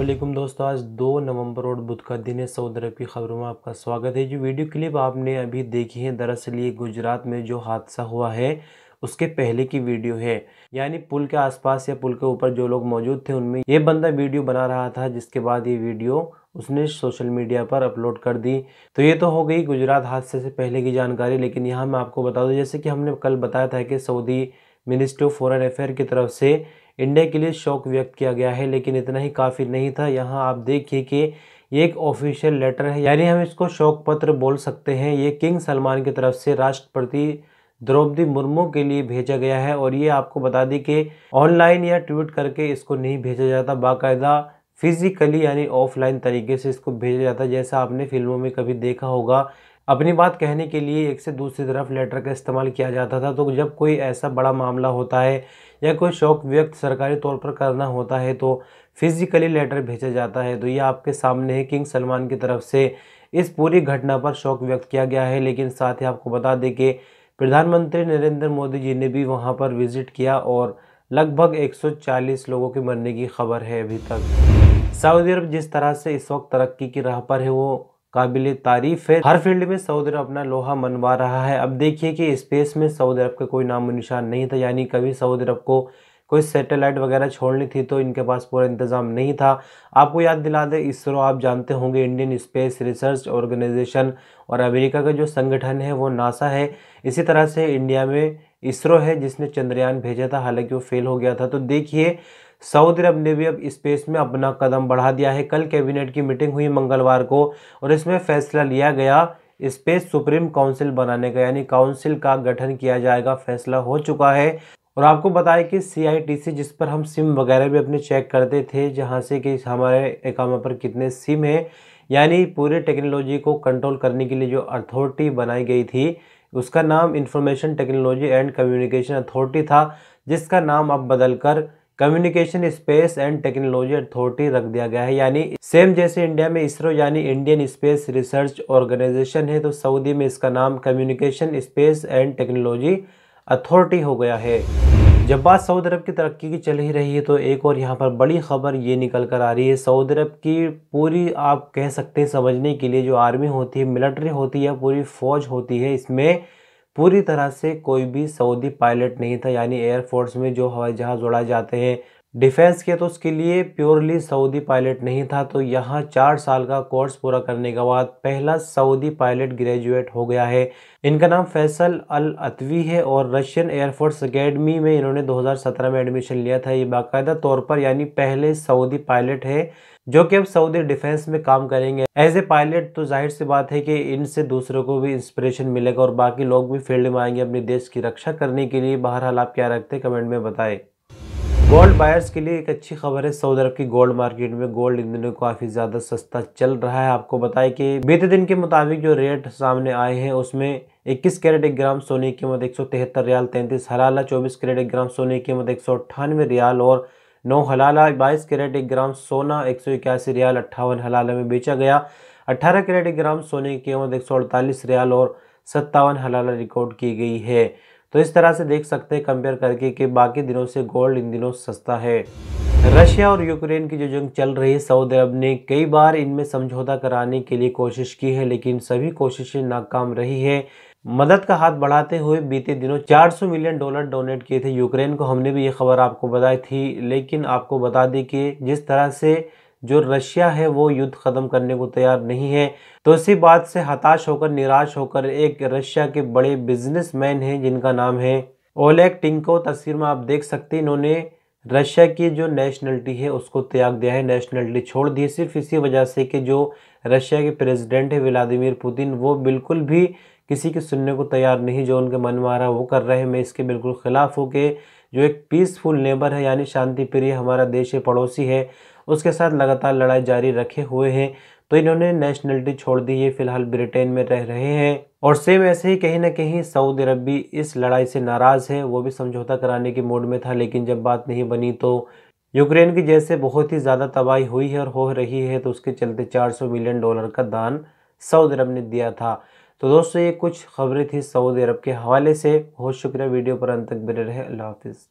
असलम दोस्तों आज दो नवंबर और बुध का दिन है सऊदी अरब की खबरों में आपका स्वागत है जो वीडियो क्लिप आपने अभी देखी है दरअसल ये गुजरात में जो हादसा हुआ है उसके पहले की वीडियो है यानी पुल के आसपास या पुल के ऊपर जो लोग मौजूद थे उनमें ये बंदा वीडियो बना रहा था जिसके बाद ये वीडियो उसने सोशल मीडिया पर अपलोड कर दी तो ये तो हो गई गुजरात हादसे से पहले की जानकारी लेकिन यहाँ मैं आपको बता दूँ जैसे कि हमने कल बताया था कि Saudi ministry of foreign affair की तरफ से इंडिया के लिए शौक व्यक्त किया गया है लेकिन इतना ही काफ़ी नहीं था यहाँ आप देखिए कि ये एक ऑफिशियल लेटर है यानी हम इसको शौक पत्र बोल सकते हैं ये किंग सलमान की तरफ से राष्ट्रपति द्रौपदी मुर्मू के लिए भेजा गया है और ये आपको बता दें कि ऑनलाइन या ट्वीट करके इसको नहीं भेजा जाता बाकायदा फिजिकली यानी ऑफलाइन तरीके से इसको भेजा जाता है जैसा आपने फिल्मों में कभी देखा होगा अपनी बात कहने के लिए एक से दूसरी तरफ लेटर का इस्तेमाल किया जाता था तो जब कोई ऐसा बड़ा मामला होता है या कोई शौक व्यक्त सरकारी तौर पर करना होता है तो फिजिकली लेटर भेजा जाता है तो ये आपके सामने है किंग सलमान की तरफ से इस पूरी घटना पर शौक व्यक्त किया गया है लेकिन साथ ही आपको बता दें कि प्रधानमंत्री नरेंद्र मोदी जी ने भी वहाँ पर विजिट किया और लगभग 140 लोगों के मरने की खबर है अभी तक सऊदी अरब जिस तरह से इस वक्त तरक्की की राह पर है वो काबिल तारीफ है हर फील्ड में सऊदी अरब अपना लोहा मनवा रहा है अब देखिए कि स्पेस में सऊदी अरब का कोई नाम निशान नहीं था यानी कभी सऊदी अरब को कोई सैटेलाइट वगैरह छोड़नी थी तो इनके पास पूरा इंतज़ाम नहीं था आपको याद दिला दें इसरो आप जानते होंगे इंडियन स्पेस रिसर्च ऑर्गेनाइजेशन और अमेरिका का जो संगठन है वो नासा है इसी तरह से इंडिया में इसरो है जिसने चंद्रयान भेजा था हालांकि वो फेल हो गया था तो देखिए सऊदी अरब ने भी अब स्पेस में अपना कदम बढ़ा दिया है कल कैबिनेट की मीटिंग हुई मंगलवार को और इसमें फैसला लिया गया स्पेस सुप्रीम काउंसिल बनाने का यानी काउंसिल का गठन किया जाएगा फैसला हो चुका है और आपको बताएं कि सी जिस पर हम सिम वगैरह भी अपने चेक करते थे जहाँ से कि हमारे अकाउंट पर कितने सिम हैं यानी पूरे टेक्नोलॉजी को कंट्रोल करने के लिए जो अथॉरिटी बनाई गई थी उसका नाम information technology and communication authority था जिसका नाम अब बदलकर communication space and technology authority रख दिया गया है यानी सेम जैसे इंडिया में इसरो यानी इंडियन स्पेस रिसर्च ऑर्गेनाइजेशन है तो सऊदी में इसका नाम communication space and technology authority हो गया है जब बात सऊदी अरब की तरक्की की चल ही रही है तो एक और यहाँ पर बड़ी खबर ये निकल कर आ रही है सऊदी अरब की पूरी आप कह सकते हैं समझने के लिए जो आर्मी होती है मिलिट्री होती है पूरी फौज होती है इसमें पूरी तरह से कोई भी सऊदी पायलट नहीं था यानी एयरफोर्स में जो हवाई जहाज़ उड़ाए जाते हैं डिफेंस के तो उसके लिए प्योरली सऊदी पायलट नहीं था तो यहाँ चार साल का कोर्स पूरा करने के बाद पहला सऊदी पायलट ग्रेजुएट हो गया है इनका नाम फैसल अल अतवी है और रशियन एयरफोर्स अकेडमी में इन्होंने 2017 में एडमिशन लिया था ये बाकायदा तौर पर यानी पहले सऊदी पायलट है जो कि अब सऊदी डिफेंस में काम करेंगे एज ए पायलट तो जाहिर सी बात है कि इनसे दूसरों को भी इंस्पिरेशन मिलेगा और बाकी लोग भी फील्ड में आएंगे अपने देश की रक्षा करने के लिए बहरहाल आप क्या रखते हैं कमेंट में बताएं गोल्ड बायर्स के लिए एक अच्छी खबर है सऊदी अरब की गोल्ड मार्केट में गोल्ड इन दिनों काफ़ी ज़्यादा सस्ता चल रहा है आपको बताएं कि बीते दिन के मुताबिक जो रेट सामने आए हैं उसमें 21 कैरेट एक ग्राम सोने की कीमत एक सौ तिहत्तर रियाल तैंतीस हलाला 24 कैरेट एक ग्राम सोने की कीमत एक सौ अट्ठानवे रियाल और नौ हलाला बाईस कैरेट एक ग्राम सोना एक सौ इक्यासी रियाल अट्ठावन हलाला में बेचा गया अट्ठारह कैरेट एक ग्राम सोने की कीमत एक सौ अड़तालीस रियाल और सत्तावन हलाला रिकॉर्ड की गई है तो इस तरह से देख सकते हैं कंपेयर करके कि बाकी दिनों से गोल्ड इन दिनों सस्ता है रशिया और यूक्रेन की जो जंग चल रही है सऊदी अरब ने कई बार इनमें समझौता कराने के लिए कोशिश की है लेकिन सभी कोशिशें नाकाम रही है मदद का हाथ बढ़ाते हुए बीते दिनों 400 मिलियन डॉलर डोनेट किए थे यूक्रेन को हमने भी ये खबर आपको बताई थी लेकिन आपको बता दें कि जिस तरह से जो रशिया है वो युद्ध ख़त्म करने को तैयार नहीं है तो इसी बात से हताश होकर निराश होकर एक रशिया के बड़े बिजनेसमैन हैं जिनका नाम है ओलेक टिंको तस्वीर में आप देख सकते हैं इन्होंने रशिया की जो नेशनलिटी है उसको त्याग दिया है नेशनलिटी छोड़ दी है सिर्फ इसी वजह से कि जो रशिया के प्रेसिडेंट है व्लादिमिर पुतिन वो बिल्कुल भी किसी के सुनने को तैयार नहीं जो उनके मन मारा वो कर रहे हैं मैं इसके बिल्कुल ख़िलाफ़ हूँ कि जो एक पीसफुल नेबर है यानी शांति प्रिय हमारा देश है पड़ोसी है उसके साथ लगातार लड़ाई जारी रखे हुए हैं तो इन्होंने नेशनलिटी छोड़ दी है फिलहाल ब्रिटेन में रह रहे हैं और सेम ऐसे ही कहीं ना कहीं सऊदी अरब भी इस लड़ाई से नाराज़ है वो भी समझौता कराने के मूड में था लेकिन जब बात नहीं बनी तो यूक्रेन की जैसे बहुत ही ज़्यादा तबाही हुई है और हो रही है तो उसके चलते 400 मिलियन डॉलर का दान सऊदी अरब ने दिया था तो दोस्तों ये कुछ खबरें थी सऊदी अरब के हवाले से बहुत शुक्रिया वीडियो पर अंत तक बने रहे अल्लाह हाफिज़